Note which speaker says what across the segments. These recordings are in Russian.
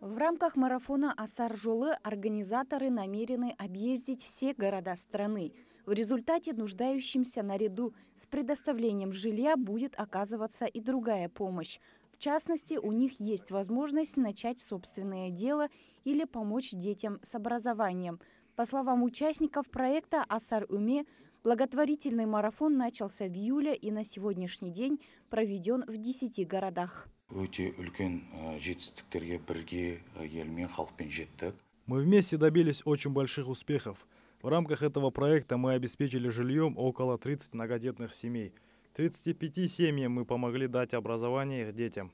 Speaker 1: В рамках марафона «Асар Жолы» организаторы намерены объездить все города страны. В результате нуждающимся наряду с предоставлением жилья будет оказываться и другая помощь. В частности, у них есть возможность начать собственное дело или помочь детям с образованием. По словам участников проекта «Асар Уме», Благотворительный марафон начался в июле и на сегодняшний день проведен в 10 городах.
Speaker 2: Э, э, мы вместе добились очень больших успехов. В рамках этого проекта мы обеспечили жильем около 30 многодетных семей. 35 семьям мы помогли дать образование их детям.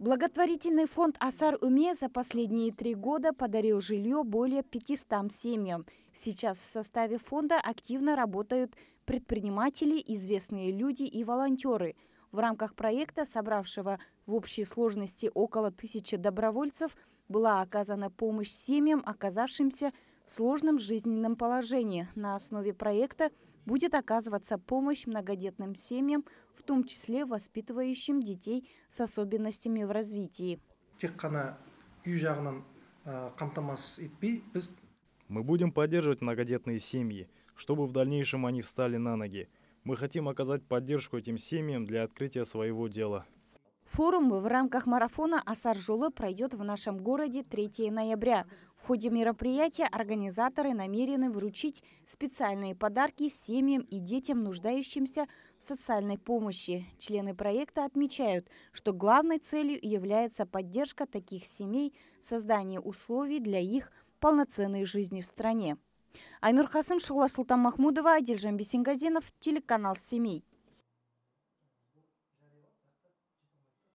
Speaker 1: Благотворительный фонд «Асар Уме» за последние три года подарил жилье более 500 семьям. Сейчас в составе фонда активно работают предприниматели, известные люди и волонтеры. В рамках проекта, собравшего в общей сложности около тысячи добровольцев, была оказана помощь семьям, оказавшимся в в сложном жизненном положении. На основе проекта будет оказываться помощь многодетным семьям, в том числе воспитывающим детей с особенностями в развитии.
Speaker 2: А, Мы будем поддерживать многодетные семьи, чтобы в дальнейшем они встали на ноги. Мы хотим оказать поддержку этим семьям для открытия своего дела.
Speaker 1: Форум в рамках марафона «Асар Жолы» пройдет в нашем городе 3 ноября. В ходе мероприятия организаторы намерены вручить специальные подарки семьям и детям, нуждающимся в социальной помощи. Члены проекта отмечают, что главной целью является поддержка таких семей, создание условий для их полноценной жизни в стране. Айнур Хасым, Шула Султан Махмудова, Адильжан Бесингазинов, телеканал «Семей».